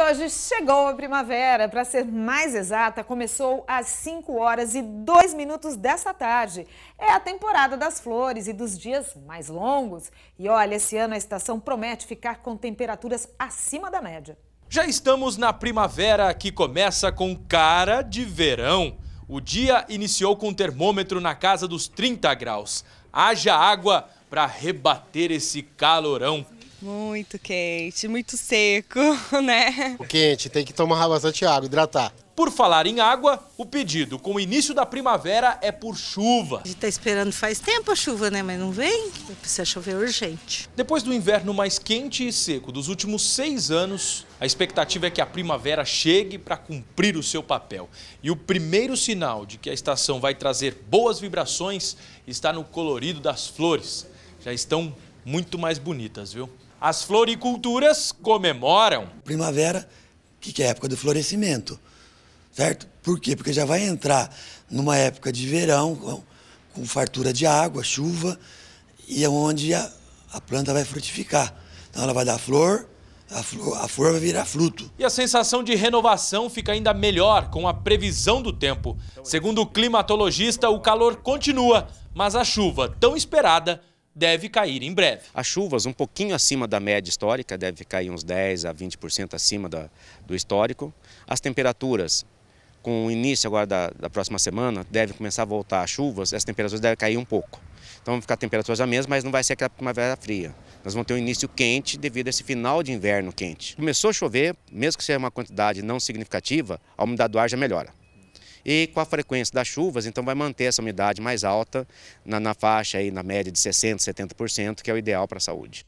E hoje chegou a primavera, para ser mais exata, começou às 5 horas e 2 minutos dessa tarde. É a temporada das flores e dos dias mais longos. E olha, esse ano a estação promete ficar com temperaturas acima da média. Já estamos na primavera que começa com cara de verão. O dia iniciou com um termômetro na casa dos 30 graus. Haja água para rebater esse calorão. Muito quente, muito seco, né? O quente, tem que tomar bastante água, hidratar. Por falar em água, o pedido com o início da primavera é por chuva. A gente tá esperando faz tempo a chuva, né? Mas não vem, precisa chover urgente. Depois do inverno mais quente e seco dos últimos seis anos, a expectativa é que a primavera chegue para cumprir o seu papel. E o primeiro sinal de que a estação vai trazer boas vibrações está no colorido das flores. Já estão muito mais bonitas, viu? As floriculturas comemoram. Primavera, que é a época do florescimento, certo? Por quê? Porque já vai entrar numa época de verão, com, com fartura de água, chuva, e é onde a, a planta vai frutificar. Então ela vai dar flor, a flor, a flor vai virar fruto. E a sensação de renovação fica ainda melhor com a previsão do tempo. Segundo o climatologista, o calor continua, mas a chuva tão esperada deve cair em breve. As chuvas um pouquinho acima da média histórica, deve cair uns 10 a 20% acima da, do histórico. As temperaturas com o início agora da, da, próxima semana, deve começar a voltar as chuvas, as temperaturas devem cair um pouco. Então vão ficar temperaturas a mesma, mas não vai ser aquela primavera fria. Nós vamos ter um início quente devido a esse final de inverno quente. Começou a chover, mesmo que seja uma quantidade não significativa, a umidade do ar já melhora. E com a frequência das chuvas, então vai manter essa umidade mais alta, na, na faixa aí, na média de 60%, 70%, que é o ideal para a saúde.